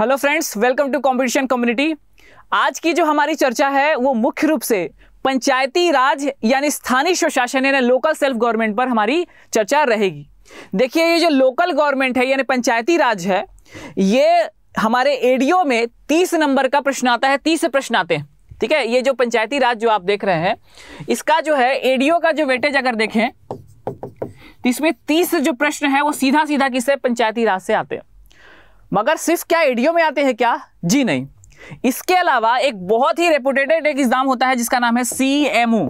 hello friends welcome to competition community आज की जो हमारी चर्चा है वो मुख्य रूप से पंचायती राज यानी स्थानीय स्वशासन यानी लोकल सेल्फ गवर्नमेंट पर हमारी चर्चा रहेगी देखिए ये जो लोकल गवर्नमेंट है यानी पंचायती राज है ये हमारे एडीओ में तीस नंबर का प्रश्न आता है तीस प्रश्न आते हैं ठीक है ये जो पंचायती राज जो आप देख रहे हैं इसका जो है एडीओ का जो वेटेज अगर देखें तो इसमें तीस जो प्रश्न है वो सीधा सीधा किससे पंचायती राज से आते हैं मगर सिर्फ क्या एडीओ में आते हैं क्या जी नहीं इसके अलावा एक बहुत ही रेपुटेटेड एक एग्जाम होता है जिसका नाम है C M O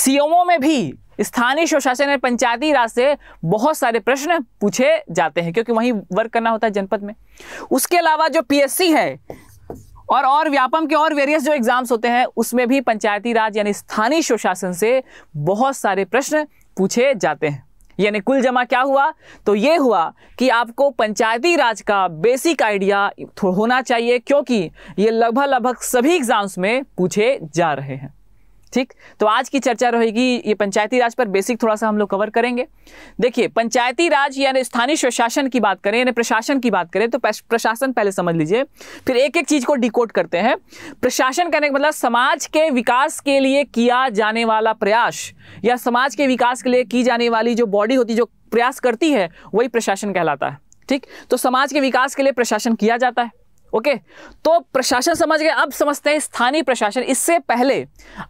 C M O में भी स्थानीय स्वशासन और पंचायती राज से बहुत सारे प्रश्न पूछे जाते हैं क्योंकि वहीं वर्क करना होता है जनपद में उसके अलावा जो पीएससी है और और व्यापम के और वेरियस जो एग्जाम्स होते हैं उसमें भी पंचायती राज यानी स्थानीय स्वशासन से बहुत सारे प्रश्न पूछे जाते हैं यानी कुल जमा क्या हुआ तो ये हुआ कि आपको पंचायती राज का बेसिक आइडिया होना चाहिए क्योंकि ये लगभग लगभग सभी एग्जाम्स में पूछे जा रहे हैं ठीक तो आज की चर्चा रहेगी ये पंचायती राज पर बेसिक थोड़ा सा हम लोग कवर करेंगे देखिए पंचायती राज यानी स्थानीय स्वशासन की बात करें यानी प्रशासन की बात करें तो प्रशासन पहले समझ लीजिए फिर एक एक चीज़ को डिकोड करते हैं प्रशासन कहने का मतलब समाज के विकास के लिए किया जाने वाला प्रयास या समाज के विकास के लिए की जाने वाली जो बॉडी होती जो प्रयास करती है वही प्रशासन कहलाता है ठीक तो समाज के विकास के लिए प्रशासन किया जाता है ओके तो प्रशासन समझ गए अब समझते हैं स्थानीय प्रशासन इससे पहले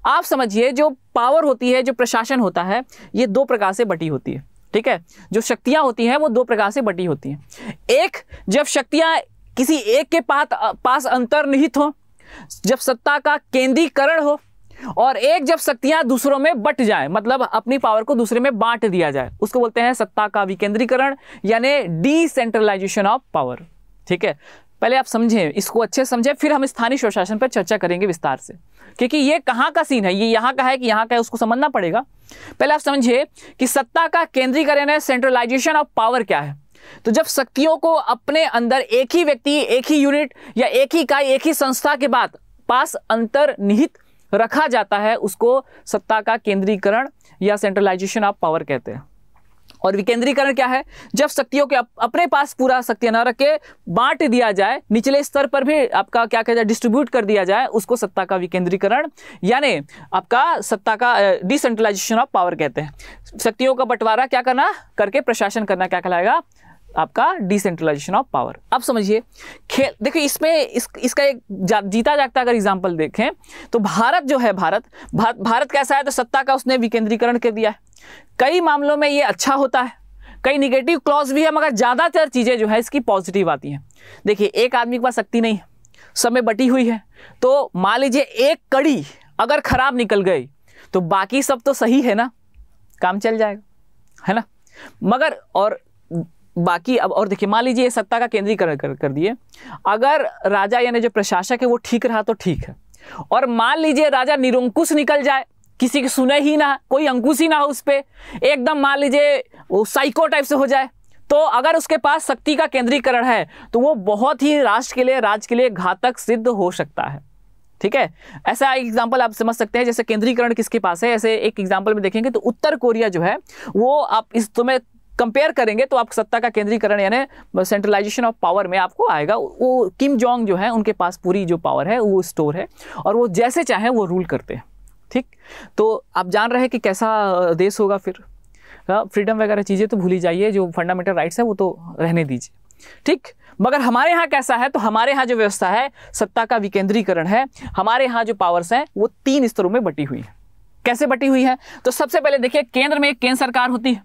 आप समझिए जो पावर होती है जो प्रशासन होता है ये दो प्रकार से बटी होती है ठीक है जो शक्तियां होती हैं वो दो प्रकार से बटी होती हैं एक जब शक्तियां किसी एक के पास पास अंतर्निहित हो जब सत्ता का केंद्रीकरण हो और एक जब शक्तियां दूसरों में बट जाए मतलब अपनी पावर को दूसरे में बांट दिया जाए उसको बोलते हैं सत्ता का विकेंद्रीकरण यानी डिसेंट्रलाइजेशन ऑफ पावर ठीक है पहले आप समझें इसको अच्छे समझें फिर हम स्थानीय स्वशासन पर चर्चा करेंगे विस्तार से क्योंकि ये कहाँ का सीन है ये यहाँ का है कि यहाँ का है उसको समझना पड़ेगा पहले आप समझिए कि सत्ता का केंद्रीकरण है सेंट्रलाइजेशन ऑफ पावर क्या है तो जब शक्तियों को अपने अंदर एक ही व्यक्ति एक ही यूनिट या एक ही इकाई एक ही संस्था के बाद पास अंतर्निहित रखा जाता है उसको सत्ता का केंद्रीकरण या सेंट्रलाइजेशन ऑफ पावर कहते हैं और विकेंद्रीकरण क्या है जब शक्तियों के अप, अपने पास पूरा शक्तियां न रख के बांट दिया जाए निचले स्तर पर भी आपका क्या कहा जाए डिस्ट्रीब्यूट कर दिया जाए उसको सत्ता का विकेंद्रीकरण यानी आपका सत्ता का डिसेंट्रलाइजेशन ऑफ पावर कहते हैं शक्तियों का बंटवारा क्या करना करके प्रशासन करना क्या कहलाएगा आपका डिसेंट्रलाइजेशन ऑफ पावर अब समझिए खेल देखिए इसमें इस इसका एक जा, जीता जागता अगर एग्जाम्पल देखें तो भारत जो है भारत भारत भारत कैसा है तो सत्ता का उसने विकेंद्रीकरण कर दिया है कई मामलों में ये अच्छा होता है कई निगेटिव क्लॉज भी है मगर ज़्यादातर चीज़ें जो है इसकी पॉजिटिव आती हैं देखिए एक आदमी के पास शक्ति नहीं है समय बटी हुई है तो मान लीजिए एक कड़ी अगर ख़राब निकल गई तो बाकी सब तो सही है ना काम चल जाएगा है ना मगर और बाकी अब और देखिए मान लीजिए सत्ता का केंद्रीकरण कर, कर दिए अगर राजा यानी जो प्रशासक है वो ठीक रहा तो ठीक है और मान लीजिए राजा निरंकुश निकल जाए किसी की सुने ही ना कोई अंकुश ही ना हो उस पर एकदम मान लीजिए वो साइको टाइप से हो जाए तो अगर उसके पास शक्ति का केंद्रीकरण है तो वो बहुत ही राष्ट्र के लिए राज्य के लिए घातक सिद्ध हो सकता है ठीक है ऐसा एक एग्जाम्पल आप समझ सकते हैं जैसे केंद्रीकरण किसके पास है ऐसे एक एग्जाम्पल में देखेंगे तो उत्तर कोरिया जो है वो आप इस तुम्हें कंपेयर करेंगे तो आप सत्ता का केंद्रीकरण यानी सेंट्रलाइजेशन ऑफ पावर में आपको आएगा वो किम जोंग जो है उनके पास पूरी जो पावर है वो स्टोर है और वो जैसे चाहें वो रूल करते हैं ठीक तो आप जान रहे हैं कि कैसा देश होगा फिर फ्रीडम वगैरह चीज़ें तो भूली जाइए जो फंडामेंटल राइट्स है वो तो रहने दीजिए ठीक मगर हमारे यहाँ कैसा है तो हमारे यहाँ जो व्यवस्था है सत्ता का विकेंद्रीकरण है हमारे यहाँ जो पावर्स हैं वो तीन स्तरों में बटी हुई है कैसे बटी हुई है तो सबसे पहले देखिए केंद्र में एक केंद्र सरकार होती है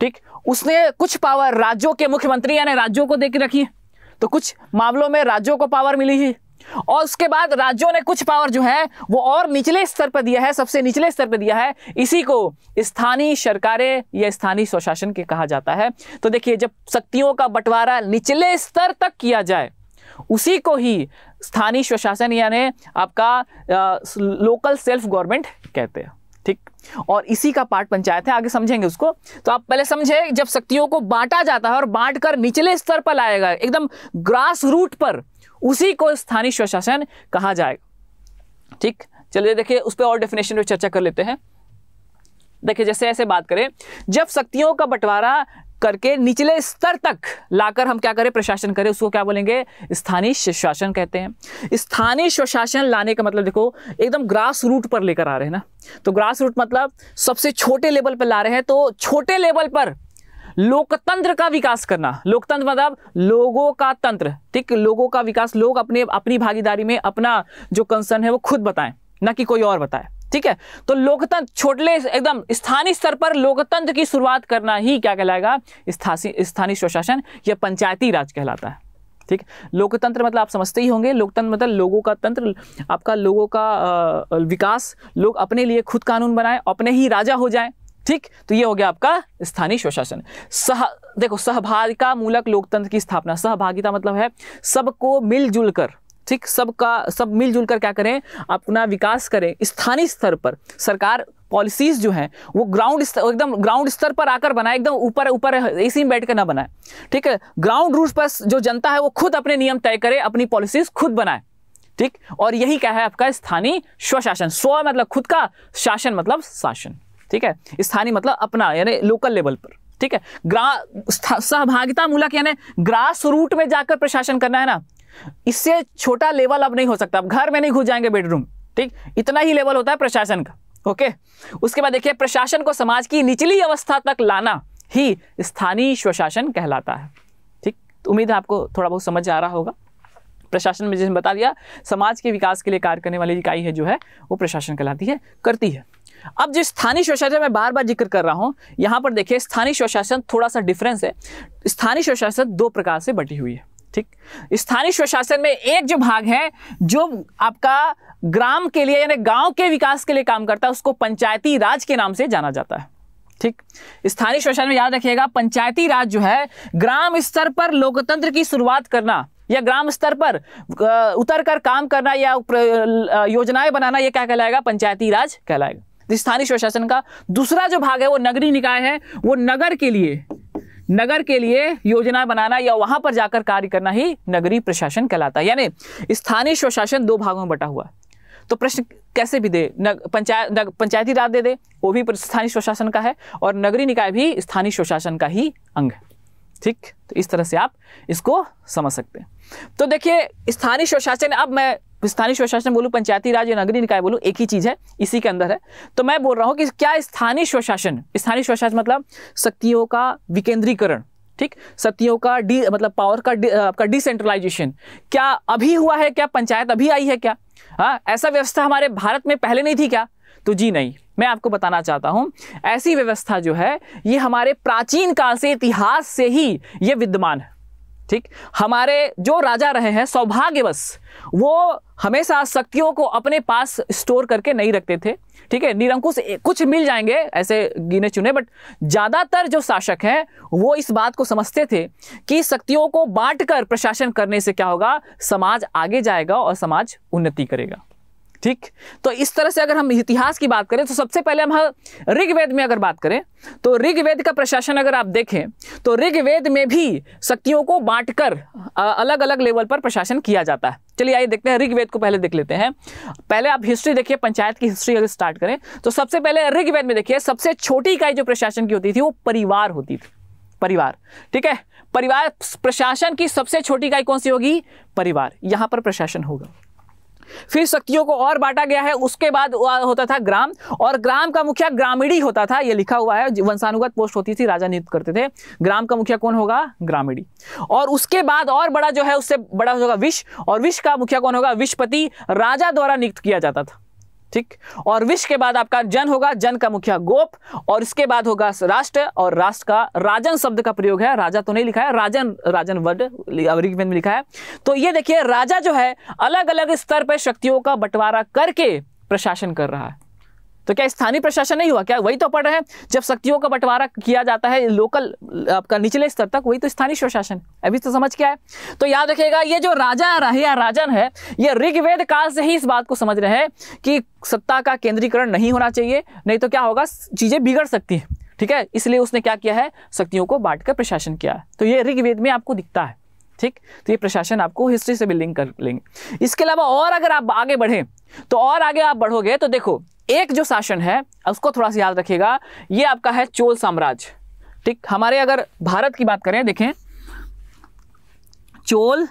ठीक उसने कुछ पावर राज्यों के मुख्यमंत्री यानी राज्यों को देकर रखी है तो कुछ मामलों में राज्यों को पावर मिली है और उसके बाद राज्यों ने कुछ पावर जो है वो और निचले स्तर पर दिया है सबसे निचले स्तर पर दिया है इसी को स्थानीय सरकारें या स्थानीय स्वशासन के कहा जाता है तो देखिए जब शक्तियों का बंटवारा निचले स्तर तक किया जाए उसी को ही स्थानीय स्वशासन यानी आपका आ, लोकल सेल्फ गवर्नमेंट कहते हैं और इसी का पार्ट पंचायत है आगे समझेंगे उसको तो आप पहले समझे जब शक्तियों को बांटा जाता है और बांट कर निचले स्तर पर लाएगा एकदम ग्रास रूट पर उसी को स्थानीय स्वशासन कहा जाएगा ठीक चलिए देखिए उस पर और डेफिनेशन पर चर्चा कर लेते हैं देखिए जैसे ऐसे बात करें जब शक्तियों का बंटवारा करके निचले स्तर तक लाकर हम क्या करें प्रशासन करें उसको क्या बोलेंगे स्थानीय स्वशासन कहते हैं स्थानीय स्वशासन लाने का मतलब देखो एकदम ग्रास रूट पर लेकर आ रहे हैं ना तो ग्रास रूट मतलब सबसे छोटे लेवल पर ला रहे हैं तो छोटे लेवल पर लोकतंत्र का विकास करना लोकतंत्र मतलब लोगों का तंत्र ठीक लोगों का विकास लोग अपने अपनी भागीदारी में अपना जो कंसर्न है वो खुद बताएं ना कि कोई और बताए ठीक है तो लोकतंत्र छोटले एकदम स्थानीय स्तर पर लोकतंत्र की शुरुआत करना ही क्या कहलाएगा स्थानीय स्वशासन या पंचायती राज कहलाता है ठीक लोकतंत्र मतलब आप समझते ही होंगे लोकतंत्र मतलब लोगों का तंत्र आपका लोगों का विकास लोग अपने लिए खुद कानून बनाए अपने ही राजा हो जाए ठीक तो ये हो गया आपका स्थानीय स्वशासन सह देखो सहभागिता मूलक लोकतंत्र की स्थापना सहभागिता मतलब है सबको मिलजुल कर ठीक सबका सब मिलजुल कर क्या करें अपना विकास करें स्थानीय स्तर पर सरकार पॉलिसीज जो हैं वो ग्राउंड एकदम ग्राउंड स्तर पर आकर बनाए एकदम ऊपर ऊपर इसी में बैठ कर ना बनाए ठीक है ग्राउंड रूट पर जो जनता है वो खुद अपने नियम तय करे अपनी पॉलिसीज खुद बनाए ठीक और यही क्या है आपका स्थानीय स्वशासन स्व मतलब खुद का शासन मतलब शासन ठीक है स्थानीय मतलब अपना यानी लोकल लेवल पर ठीक है ग्रा सहभागिता मूलक यानी ग्रास रूट में जाकर प्रशासन करना है ना इससे छोटा लेवल अब नहीं हो सकता अब घर में नहीं घुस जाएंगे बेडरूम ठीक इतना ही लेवल होता है प्रशासन का ओके उसके बाद देखिए प्रशासन को समाज की निचली अवस्था तक लाना ही स्थानीय स्वशासन कहलाता है ठीक तो उम्मीद है आपको थोड़ा बहुत समझ आ रहा होगा प्रशासन में जिसने बता दिया समाज के विकास के लिए कार्य करने वाली इकाई है जो है वो प्रशासन कहलाती है करती है अब जो स्थानीय स्वशासन मैं बार बार जिक्र कर रहा हूँ यहाँ पर देखिए स्थानीय स्वशासन थोड़ा सा डिफरेंस है स्थानीय स्वशासन दो प्रकार से बटी हुई है ठीक स्थानीय स्वशासन में एक जो भाग है जो आपका ग्राम के लिए यानी गांव के विकास के लिए काम करता है उसको पंचायती राज के नाम से जाना जाता है ठीक स्थानीय स्वशासन में याद रखिएगा पंचायती राज जो है ग्राम स्तर पर लोकतंत्र की शुरुआत करना या ग्राम स्तर पर उतर कर काम करना या योजनाएं बनाना यह क्या कहलाएगा पंचायती राज कहलाएगा तो स्थानीय स्वशासन का दूसरा जो भाग है वो नगरीय निकाय है वो नगर के लिए नगर के लिए योजना बनाना या वहां पर जाकर कार्य करना ही नगरीय प्रशासन कहलाता है यानी स्थानीय स्वशासन दो भागों में बटा हुआ है तो प्रश्न कैसे भी दे पंचायत पंचायती राज दे दे वो भी स्थानीय स्वशासन का है और नगरीय निकाय भी स्थानीय स्वशासन का ही अंग है ठीक तो इस तरह से आप इसको समझ सकते हैं तो देखिए स्थानीय स्वशासन अब मैं स्थानीय स्वशासन बोलूँ पंचायती राज या नगरीय निकाय बोलूँ एक ही चीज़ है इसी के अंदर है तो मैं बोल रहा हूँ कि क्या स्थानीय स्वशासन स्थानीय स्वशासन मतलब शक्तियों का विकेंद्रीकरण ठीक शक्तियों का डी मतलब पावर का डी, आपका डिसेंट्रलाइजेशन क्या अभी हुआ है क्या पंचायत अभी आई है क्या हाँ ऐसा व्यवस्था हमारे भारत में पहले नहीं थी क्या तो जी नहीं मैं आपको बताना चाहता हूं ऐसी व्यवस्था जो है ये हमारे प्राचीन काल से इतिहास से ही ये विद्यमान है ठीक हमारे जो राजा रहे हैं सौभाग्यवश वो हमेशा शक्तियों को अपने पास स्टोर करके नहीं रखते थे ठीक है निरंकुश कुछ मिल जाएंगे ऐसे गिने चुने बट ज़्यादातर जो शासक हैं वो इस बात को समझते थे कि शक्तियों को बांटकर प्रशासन करने से क्या होगा समाज आगे जाएगा और समाज उन्नति करेगा ठीक तो इस तरह से अगर हम इतिहास की बात करें तो सबसे पहले हम हाँ ऋग्वेद में अगर बात करें तो ऋग्वेद का प्रशासन अगर आप देखें तो ऋग्वेद में भी शक्तियों को बांटकर अलग अलग लेवल पर प्रशासन किया जाता है चलिए आइए देखते हैं ऋग्वेद को पहले देख लेते हैं पहले आप हिस्ट्री देखिए पंचायत की हिस्ट्री अगर स्टार्ट करें तो सबसे पहले ऋग्वेद में देखिए सबसे छोटी इकाई जो प्रशासन की होती थी वो परिवार होती थी परिवार ठीक है परिवार प्रशासन की सबसे छोटी इकाई कौन सी होगी परिवार यहां पर प्रशासन होगा फिर शक्तियों को और बांटा गया है उसके बाद होता था ग्राम और ग्राम का मुखिया ग्रामीणी होता था यह लिखा हुआ है वंशानुगत पोस्ट होती थी राजा नियुक्त करते थे ग्राम का मुखिया कौन होगा ग्रामीणी और उसके बाद और बड़ा जो है उससे बड़ा होगा विश और विश का मुखिया कौन होगा विश्वपति राजा द्वारा नियुक्त किया जाता था ठीक और विश्व के बाद आपका जन होगा जन का मुखिया गोप और इसके बाद होगा राष्ट्र और राष्ट्र का राजन शब्द का प्रयोग है राजा तो नहीं लिखा है राजन राजन वर्ड में लिखा है तो ये देखिए राजा जो है अलग अलग स्तर पर शक्तियों का बंटवारा करके प्रशासन कर रहा है तो क्या स्थानीय प्रशासन नहीं हुआ क्या वही तो पढ़ रहे हैं जब शक्तियों का बंटवारा किया जाता है लोकल आपका निचले स्तर तक वही तो स्थानीय प्रशासन अभी तो समझ क्या है तो याद रखिएगा ये जो राजा रहे या राजन है ये ऋग्वेद काल से ही इस बात को समझ रहे हैं कि सत्ता का केंद्रीकरण नहीं होना चाहिए नहीं तो क्या होगा चीज़ें बिगड़ सकती हैं ठीक है इसलिए उसने क्या किया है शक्तियों को बांट प्रशासन किया है तो ये ऋग्वेद में आपको दिखता है ठीक तो ये प्रशासन आपको हिस्ट्री से भी लिंक कर लेंगे इसके अलावा और अगर आप आगे बढ़ें तो और आगे आप बढ़ोगे तो देखो एक जो शासन है उसको थोड़ा सा याद रखिएगा ये आपका है चोल साम्राज्य ठीक हमारे अगर भारत की बात करें देखें चोल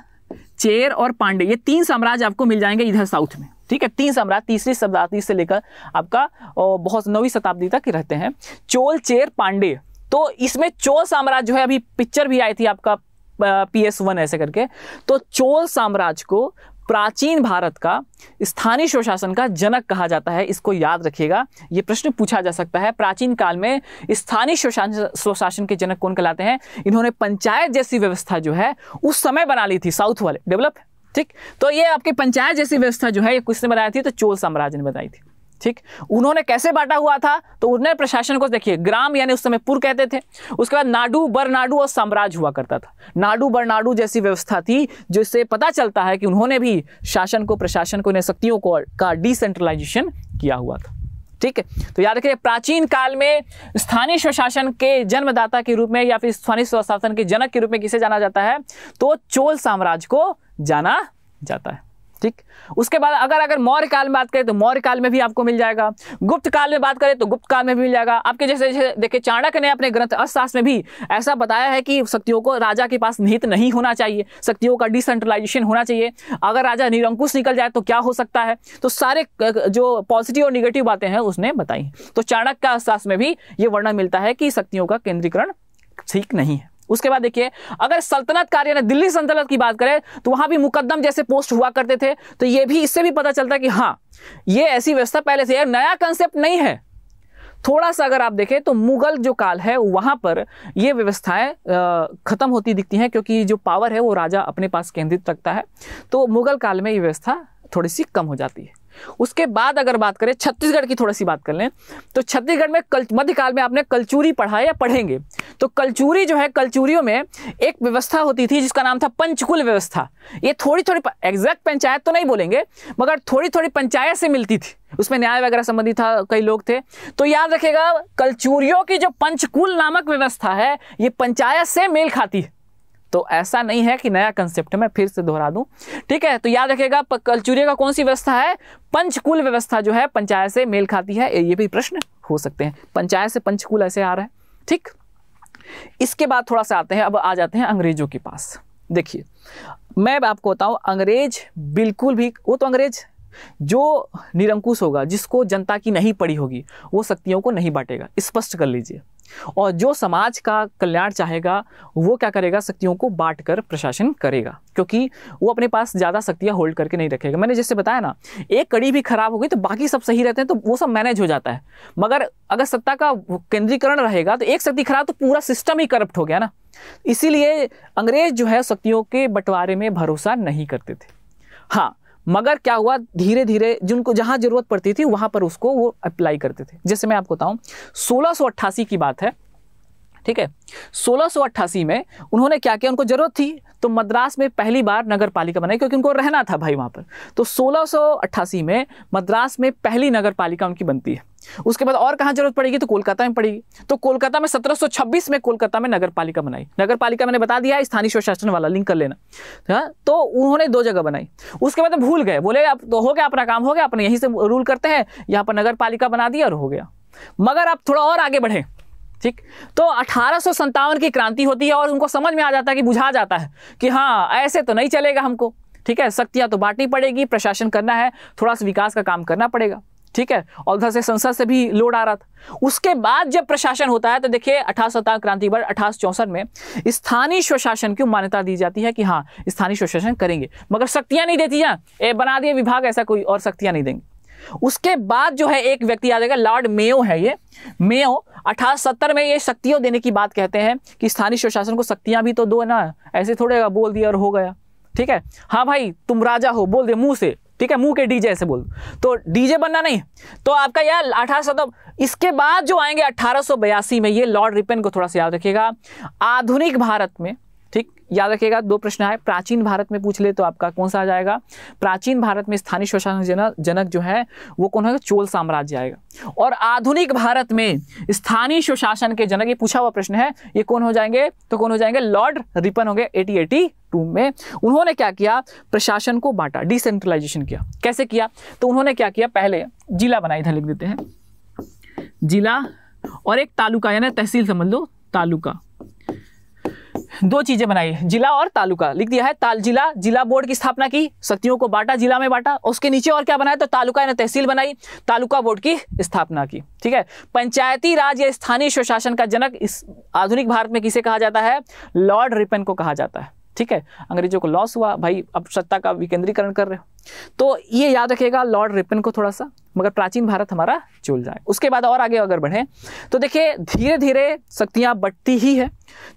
चेर और पांडे ये तीन साम्राज्य आपको मिल जाएंगे इधर साउथ में ठीक है तीन साम्राज्य तीसरी शताब्दी से लेकर आपका बहुत नौवीं शताब्दी तक रहते हैं चोल चेर पांडे तो इसमें चोल साम्राज्य जो है अभी पिक्चर भी आई थी आपका पी एस वन ऐसे करके तो चोल साम्राज्य को प्राचीन भारत का स्थानीय स्वशासन का जनक कहा जाता है इसको याद रखिएगा ये प्रश्न पूछा जा सकता है प्राचीन काल में स्थानीय स्वशासन के जनक कौन कहलाते हैं इन्होंने पंचायत जैसी व्यवस्था जो है उस समय बना ली थी साउथ वाले डेवलप ठीक तो ये आपकी पंचायत जैसी व्यवस्था जो है ये किसने बनाई थी तो चोल साम्राज्य ने बनाई थी ठीक उन्होंने कैसे बांटा हुआ था तो उन्हें प्रशासन को देखिए ग्राम यानी उस समय पुर कहते थे उसके बाद नाडू बरनाडू और साम्राज्य हुआ करता था नाडू बरनाडू जैसी व्यवस्था थी जिससे पता चलता है कि उन्होंने भी शासन को प्रशासन को इन शक्तियों को का डिसेंट्रलाइजेशन किया हुआ था ठीक है तो याद रखिए प्राचीन काल में स्थानीय स्वशासन के जन्मदाता के रूप में या फिर स्थानीय स्वशासन के जनक के रूप में किसे जाना जाता है तो चोल साम्राज्य को जाना जाता है ठीक उसके बाद अगर अगर मौर्य काल में बात करें तो मौर्य काल में भी आपको मिल जाएगा गुप्त काल में बात करें तो गुप्त काल में भी मिल जाएगा आपके जैसे जैसे देखिए चाणक्य ने अपने ग्रंथ अर्थशास्त्र में भी ऐसा बताया है कि शक्तियों को राजा के पास निहित नहीं होना चाहिए शक्तियों का डिसेंट्रलाइजेशन होना चाहिए अगर राजा निरंकुश निकल जाए तो क्या हो सकता है तो सारे जो पॉजिटिव और निगेटिव बातें हैं उसने बताई तो चाणक्य अर्थशास्त्र में भी ये वर्णन मिलता है कि शक्तियों का केंद्रीकरण ठीक नहीं है उसके बाद देखिए अगर सल्तनत कार्य यानी दिल्ली सल्तनत की बात करें तो वहां भी मुकदम जैसे पोस्ट हुआ करते थे तो ये भी इससे भी पता चलता है कि हाँ ये ऐसी व्यवस्था पहले से है नया कंसेप्ट नहीं है थोड़ा सा अगर आप देखें तो मुगल जो काल है वहां पर ये व्यवस्थाएं ख़त्म होती दिखती हैं क्योंकि जो पावर है वो राजा अपने पास केंद्रित रखता है तो मुगल काल में ये व्यवस्था थोड़ी सी कम हो जाती है उसके बाद अगर बात करें छत्तीसगढ़ की थोड़ी सी बात कर लें तो छत्तीसगढ़ में कल मध्यकाल में आपने कलचूरी पढ़ा या पढ़ेंगे तो कलचूरी जो है कलचूरियों में एक व्यवस्था होती थी जिसका नाम था पंचकुल व्यवस्था ये थोड़ी थोड़ी एग्जैक्ट पंचायत तो नहीं बोलेंगे मगर थोड़ी थोड़ी पंचायत से मिलती थी उसमें न्याय वगैरह संबंधी था कई लोग थे तो याद रखेगा कलचूरियों की जो पंचकुल नामक व्यवस्था है ये पंचायत से मेल खाती है तो ऐसा नहीं है कि नया कंसेप्ट मैं फिर से दोहरा दूं ठीक है तो याद रखेगा कलचूरिया का कौन सी व्यवस्था है पंचकुल व्यवस्था जो है पंचायत से मेल खाती है ये भी प्रश्न हो सकते हैं पंचायत से पंचकुल ऐसे आ रहा है ठीक इसके बाद थोड़ा सा आते हैं अब आ जाते हैं अंग्रेजों के पास देखिए मैं आपको बताऊं अंग्रेज बिल्कुल भी वो तो अंग्रेज जो निरंकुश होगा जिसको जनता की नहीं पड़ी होगी वो शक्तियों को नहीं बांटेगा स्पष्ट कर लीजिए और जो समाज का कल्याण चाहेगा वो क्या करेगा शक्तियों को बांट कर प्रशासन करेगा क्योंकि वो अपने पास ज़्यादा शक्तियाँ होल्ड करके नहीं रखेगा मैंने जैसे बताया ना एक कड़ी भी खराब हो गई तो बाकी सब सही रहते हैं तो वो सब मैनेज हो जाता है मगर अगर सत्ता का केंद्रीकरण रहेगा तो एक शक्ति खराब तो पूरा सिस्टम ही करप्ट हो गया ना इसीलिए अंग्रेज जो है शक्तियों के बंटवारे में भरोसा नहीं करते थे हाँ मगर क्या हुआ धीरे धीरे जिनको जहां ज़रूरत पड़ती थी वहां पर उसको वो अप्लाई करते थे जैसे मैं आपको बताऊं सोलह की बात है ठीक है सोलह में उन्होंने क्या किया उनको ज़रूरत थी तो मद्रास में पहली बार नगर पालिका बनाई क्योंकि उनको रहना था भाई वहां पर तो सोलह में मद्रास में पहली नगर पालिका उनकी बनती है उसके बाद और कहाँ जरूरत पड़ेगी तो कोलकाता में पड़ेगी तो कोलकाता में 1726 में कोलकाता में नगर पालिका बनाई नगर पालिका मैंने बता दिया स्थानीय स्वशासन वाला लिंक कर लेना हाँ, तो उन्होंने दो जगह बनाई उसके बाद भूल गए बोले आप तो हो गया अपना काम हो गया अपने यहीं से रूल करते हैं यहाँ पर नगर पालिका बना दिया और हो गया मगर आप थोड़ा और आगे बढ़े ठीक तो अठारह की क्रांति होती है और उनको समझ में आ जाता है कि बुझा जाता है कि हाँ ऐसे तो नहीं चलेगा हमको ठीक है शक्तियां तो बांटनी पड़ेगी प्रशासन करना है थोड़ा सा विकास का काम करना पड़ेगा ठीक है और उधर से संसद से भी लोड आ रहा था उसके बाद जब प्रशासन होता है तो देखिए अठारह सत्तावन क्रांति वर्ष अठारह चौसठ में स्थानीय स्वशासन की मान्यता दी जाती है कि हाँ स्थानीय स्वशासन करेंगे मगर शक्तियां नहीं देती हैं ए बना दिए विभाग ऐसा कोई और शक्तियां नहीं देंगे उसके बाद जो है एक व्यक्ति आ जाएगा लॉर्ड मेयो है ये मेयो अठारह में ये शक्तियों देने की बात कहते हैं कि स्थानीय स्वशासन को शक्तियां भी तो दो ना ऐसे थोड़े बोल दिया और हो गया ठीक है हाँ भाई तुम राजा हो बोल दे मुंह से ठीक है मुंह के डीजे ऐसे बोल तो डीजे बनना नहीं तो आपका यार अठारह सौ इसके बाद जो आएंगे अठारह में ये लॉर्ड रिपेन को थोड़ा सा याद रखिएगा आधुनिक भारत में याद रखिएगा दो प्रश्न आए प्राचीन भारत में पूछ ले तो आपका कौन सा आ जाएगा प्राचीन भारत में स्थानीय शोषण जनक जो है वो कौन होगा चोल साम्राज्य आएगा और आधुनिक भारत में स्थानीय सुशासन के जनक ये पूछा हुआ प्रश्न है ये कौन हो जाएंगे तो कौन हो जाएंगे लॉर्ड रिपन हो गए एटी एटी टू में उन्होंने क्या किया प्रशासन को बांटा डिसेंट्रलाइजेशन किया कैसे किया तो उन्होंने क्या किया पहले जिला बनाई इधर लिख देते हैं जिला और एक तालुका यानी तहसील समझ लो तालुका दो चीजें बनाई जिला और तालुका लिख दिया है ताल जिला जिला बोर्ड की स्थापना की शक्तियों को बांटा जिला में बांटा उसके नीचे और क्या बनाया तो तालुका ने तहसील बनाई तालुका बोर्ड की स्थापना की ठीक है पंचायती राज या स्थानीय स्वशासन का जनक इस आधुनिक भारत में किसे कहा जाता है लॉर्ड रिपन को कहा जाता है ठीक है अंग्रेजों को लॉस हुआ भाई अब सत्ता का विकेंद्रीकरण कर रहे हो तो ये याद रखेगा लॉर्ड रिपन को थोड़ा सा मगर प्राचीन भारत हमारा चूल जाए उसके बाद और आगे अगर बढ़े तो देखिए धीरे धीरे शक्तियां बढ़ती ही है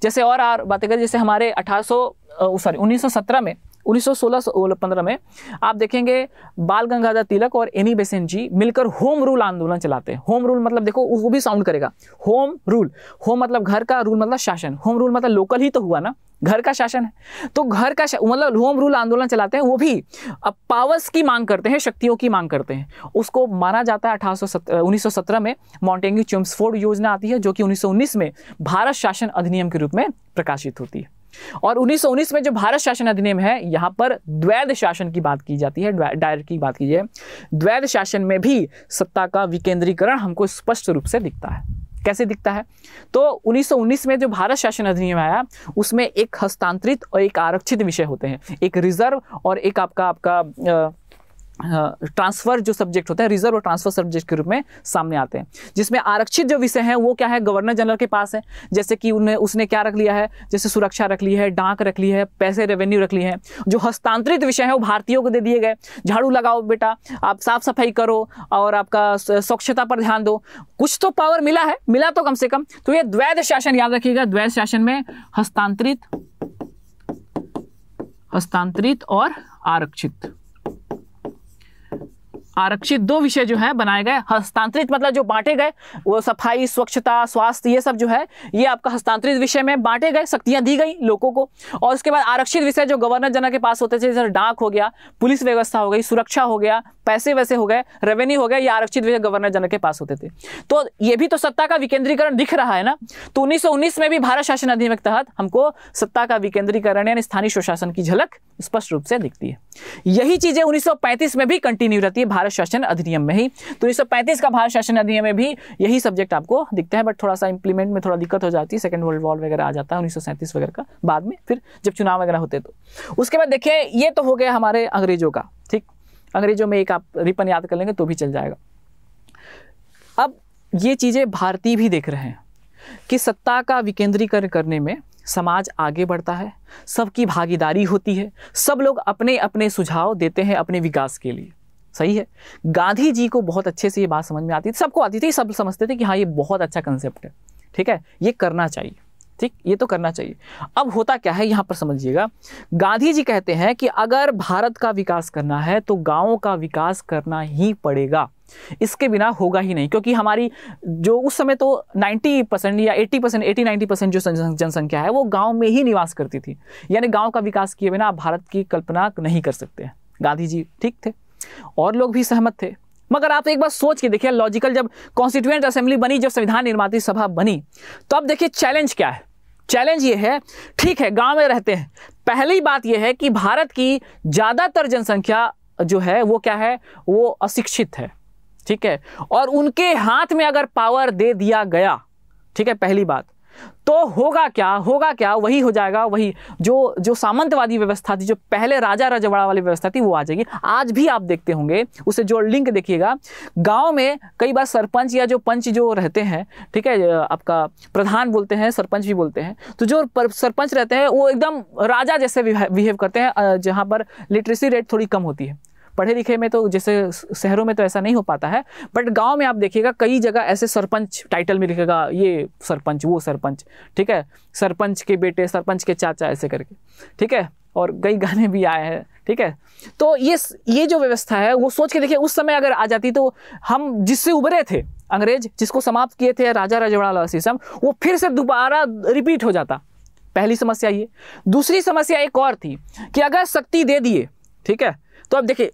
जैसे और बातें करें जैसे हमारे अठारह सॉरी उन्नीस में 1916-15 में आप देखेंगे बाल गंगाधर तिलक और एनी बेसेंट जी मिलकर होम रूल आंदोलन चलाते हैं होम रूल मतलब देखो वो भी साउंड करेगा होम रूल होम मतलब घर का रूल मतलब शासन होम रूल मतलब लोकल ही तो हुआ ना घर का शासन है तो घर का मतलब होम रूल आंदोलन चलाते हैं वो भी अब पावर्स की मांग करते हैं शक्तियों की मांग करते हैं उसको माना जाता है अठारह उन्नीस में माउंटेंगी चुम्सफोर्ड योजना आती है जो कि 1919 में भारत शासन अधिनियम के रूप में प्रकाशित होती है और 1919 में जो भारत शासन अधिनियम है यहाँ पर द्वैध शासन की बात की जाती है डायरेक्ट की बात कीजिए द्वैध शासन में भी सत्ता का विकेंद्रीकरण हमको स्पष्ट रूप से दिखता है कैसे दिखता है तो 1919 में जो भारत शासन अधिनियम आया उसमें एक हस्तांतरित और एक आरक्षित विषय होते हैं एक रिजर्व और एक आपका आपका आ, ट्रांसफर जो सब्जेक्ट होता है रिजर्व और ट्रांसफर सब्जेक्ट के रूप में सामने आते हैं जिसमें आरक्षित जो विषय हैं वो क्या है गवर्नर जनरल के पास है जैसे कि उन्हें उसने क्या रख लिया है जैसे सुरक्षा रख ली है डाक रख ली है पैसे रेवेन्यू रख ली है जो हस्तांतरित विषय है वो भारतीयों को दे दिए गए झाड़ू लगाओ बेटा आप साफ सफाई करो और आपका स्वच्छता पर ध्यान दो कुछ तो पावर मिला है मिला तो कम से कम तो ये द्वैध शासन याद रखिएगा द्वैध शासन में हस्तांतरित हस्तांतरित और आरक्षित आरक्षित दो विषय जो है बनाए गए हस्तांतरित मतलब जो बांटे गए वो सफाई स्वच्छता स्वास्थ्य ये सब जो है ये आपका हस्तांतरित विषय में बांटे गए शक्तियां दी गई लोगों को और उसके बाद आरक्षित विषय जो गवर्नर जनरल के पास होते थे जैसे डाक हो गया पुलिस व्यवस्था हो गई सुरक्षा हो गया पैसे वैसे हो गए रेवेन्यू हो गया या आरक्षित विषय गवर्नर जनरल के पास होते थे तो ये भी तो सत्ता का विकेंद्रीकरण दिख रहा है ना तो उन्नीस में भी भारत शासन अधिनियम के तहत हमको सत्ता का विकेंद्रीकरण यानी स्थानीय स्वशासन की झलक स्पष्ट रूप से दिखती है यही चीजें उन्नीस में भी कंटिन्यू रहती है भारत शासन अधिनियम में ही तो उन्नीस का भारत शासन अधिनियम में भी यही सब्जेक्ट आपको दिखता है बट थोड़ा सा इंप्लीमेंट में थोड़ा दिक्कत हो जाती है सेकंड वर्ल्ड वॉर वगैरह आ जाता है उन्नीस वगैरह का बाद में फिर जब चुनाव वगैरह होते तो उसके बाद देखिए ये तो हो गया हमारे अंग्रेजों का ठीक अंग्रेजों में एक आप रिपन याद कर लेंगे तो भी चल जाएगा अब ये चीज़ें भारतीय भी देख रहे हैं कि सत्ता का विकेंद्रीकरण करने में समाज आगे बढ़ता है सबकी भागीदारी होती है सब लोग अपने अपने सुझाव देते हैं अपने विकास के लिए सही है गांधी जी को बहुत अच्छे से ये बात समझ में आती थी सबको आती थी सब समझते थे कि हाँ ये बहुत अच्छा कंसेप्ट है ठीक है ये करना चाहिए ठीक ये तो करना चाहिए अब होता क्या है यहाँ पर समझिएगा गांधी जी कहते हैं कि अगर भारत का विकास करना है तो गाँव का विकास करना ही पड़ेगा इसके बिना होगा ही नहीं क्योंकि हमारी जो उस समय तो 90 परसेंट या 80 परसेंट एटी नाइन्टी परसेंट जो जनसंख्या है वो गांव में ही निवास करती थी यानी गांव का विकास किए बिना आप भारत की कल्पना नहीं कर सकते हैं गांधी जी ठीक थे और लोग भी सहमत थे मगर आप तो एक बार सोच के देखिए लॉजिकल जब कॉन्स्टिट्यूएंट असेंबली बनी जब संविधान निर्माती सभा बनी तो अब देखिए चैलेंज क्या है चैलेंज ये है ठीक है गांव में रहते हैं पहली बात यह है कि भारत की ज़्यादातर जनसंख्या जो है वो क्या है वो अशिक्षित है ठीक है और उनके हाथ में अगर पावर दे दिया गया ठीक है पहली बात तो होगा क्या होगा क्या वही हो जाएगा वही जो जो सामंतवादी व्यवस्था थी जो पहले राजा रजवाड़ा वाली व्यवस्था थी वो आ जाएगी आज भी आप देखते होंगे उसे जो लिंक देखिएगा गांव में कई बार सरपंच या जो पंच जो रहते हैं ठीक है आपका प्रधान बोलते हैं सरपंच भी बोलते हैं तो जो सरपंच रहते हैं वो एकदम राजा जैसे बिहेव करते हैं जहाँ पर लिटरेसी रेट थोड़ी कम होती है पढ़े लिखे में तो जैसे शहरों में तो ऐसा नहीं हो पाता है बट गाँव में आप देखिएगा कई जगह ऐसे सरपंच टाइटल में लिखेगा ये सरपंच वो सरपंच ठीक है सरपंच के बेटे सरपंच के चाचा ऐसे करके ठीक है और कई गाने भी आए हैं ठीक है तो ये ये जो व्यवस्था है वो सोच के देखिए उस समय अगर आ जाती तो हम जिससे उभरे थे अंग्रेज जिसको समाप्त किए थे राजा राजवाड़ा सिस्टम वो फिर से दोबारा रिपीट हो जाता पहली समस्या ये दूसरी समस्या एक और थी कि अगर शक्ति दे दिए ठीक है तो अब देखिए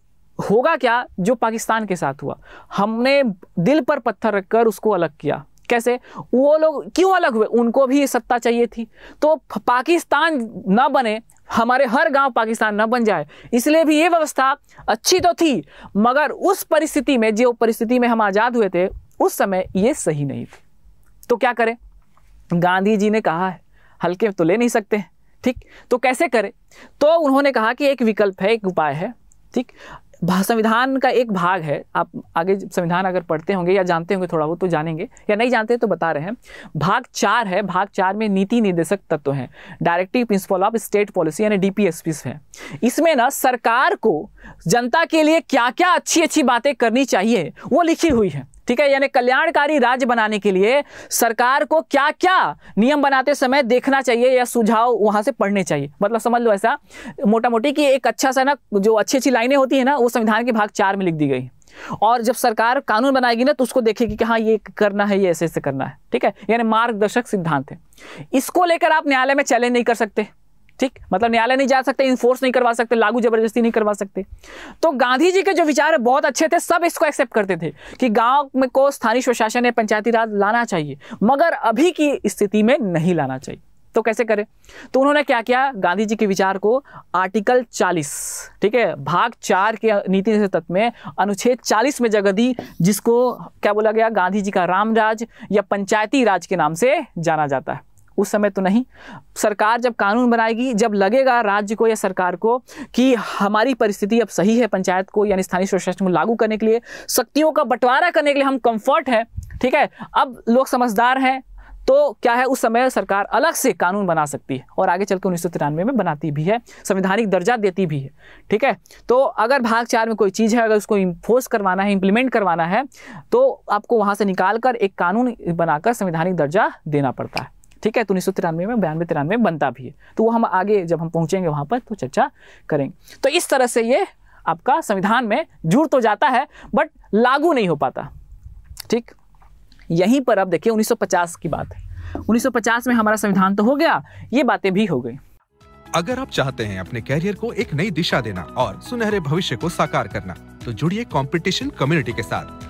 होगा क्या जो पाकिस्तान के साथ हुआ हमने दिल पर पत्थर रखकर उसको अलग किया कैसे वो लोग क्यों अलग हुए उनको भी सत्ता चाहिए थी तो पाकिस्तान ना बने हमारे हर गांव पाकिस्तान ना बन जाए इसलिए भी ये व्यवस्था अच्छी तो थी मगर उस परिस्थिति में जो परिस्थिति में हम आज़ाद हुए थे उस समय ये सही नहीं थी तो क्या करें गांधी जी ने कहा है हल्के तो ले नहीं सकते ठीक तो कैसे करें तो उन्होंने कहा कि एक विकल्प है एक उपाय है ठीक संविधान का एक भाग है आप आगे संविधान अगर पढ़ते होंगे या जानते होंगे थोड़ा बहुत तो जानेंगे या नहीं जानते तो बता रहे हैं भाग चार है भाग चार में नीति निर्देशक तत्व हैं directive principle of state policy यानी डी है इसमें ना सरकार को जनता के लिए क्या क्या अच्छी अच्छी बातें करनी चाहिए वो लिखी हुई है ठीक है यानी कल्याणकारी राज्य बनाने के लिए सरकार को क्या क्या नियम बनाते समय देखना चाहिए या सुझाव वहां से पढ़ने चाहिए मतलब समझ लो ऐसा मोटा मोटी कि एक अच्छा सा ना जो अच्छी अच्छी लाइनें होती है ना वो संविधान के भाग चार में लिख दी गई और जब सरकार कानून बनाएगी ना तो उसको देखेगी कि हाँ ये करना है ये ऐसे ऐसे करना है ठीक है यानी मार्गदर्शक सिद्धांत है इसको लेकर आप न्यायालय में चैलेंज नहीं कर सकते ठीक मतलब न्यायालय नहीं जा सकते इन्फोर्स नहीं करवा सकते लागू जबरदस्ती नहीं करवा सकते तो गांधी जी के जो विचार है बहुत अच्छे थे सब इसको एक्सेप्ट करते थे कि गांव में को स्थानीय स्वशासन या पंचायती राज लाना चाहिए मगर अभी की स्थिति में नहीं लाना चाहिए तो कैसे करें तो उन्होंने क्या किया गांधी जी के विचार को आर्टिकल 40 ठीक है भाग चार के नीति तत्व में अनुच्छेद 40 में जगह दी जिसको क्या बोला गया गांधी जी का रामराज या पंचायती राज के नाम से जाना जाता है उस समय तो नहीं सरकार जब कानून बनाएगी जब लगेगा राज्य को या सरकार को कि हमारी परिस्थिति अब सही है पंचायत को यानी स्थानीय स्वशासन को लागू करने के लिए शक्तियों का बंटवारा करने के लिए हम कंफर्ट हैं ठीक है अब लोग समझदार हैं तो क्या है उस समय सरकार अलग से कानून बना सकती है और आगे चलकर उन्नीस में बनाती भी है संवैधानिक दर्जा देती भी है ठीक है तो अगर भाग चार में कोई चीज़ है अगर उसको इम्फोर्स करवाना है इम्प्लीमेंट करवाना है तो आपको वहां से निकाल कर एक कानून बनाकर संवैधानिक दर्जा देना पड़ता है ठीक है तो उन्नीस सौ तिरानवे में बयानवे तिरानवे बनता भी है तो वो हम आगे जब हम पहुंचेंगे वहां पर तो चर्चा करेंगे तो इस तरह से ये आपका संविधान में जुड़ तो जाता है बट लागू नहीं हो पाता ठीक यहीं पर अब देखिए 1950 की बात है 1950 में हमारा संविधान तो हो गया ये बातें भी हो गई अगर आप चाहते हैं अपने कैरियर को एक नई दिशा देना और सुनहरे भविष्य को साकार करना तो जुड़िए कंपटीशन कम्युनिटी के साथ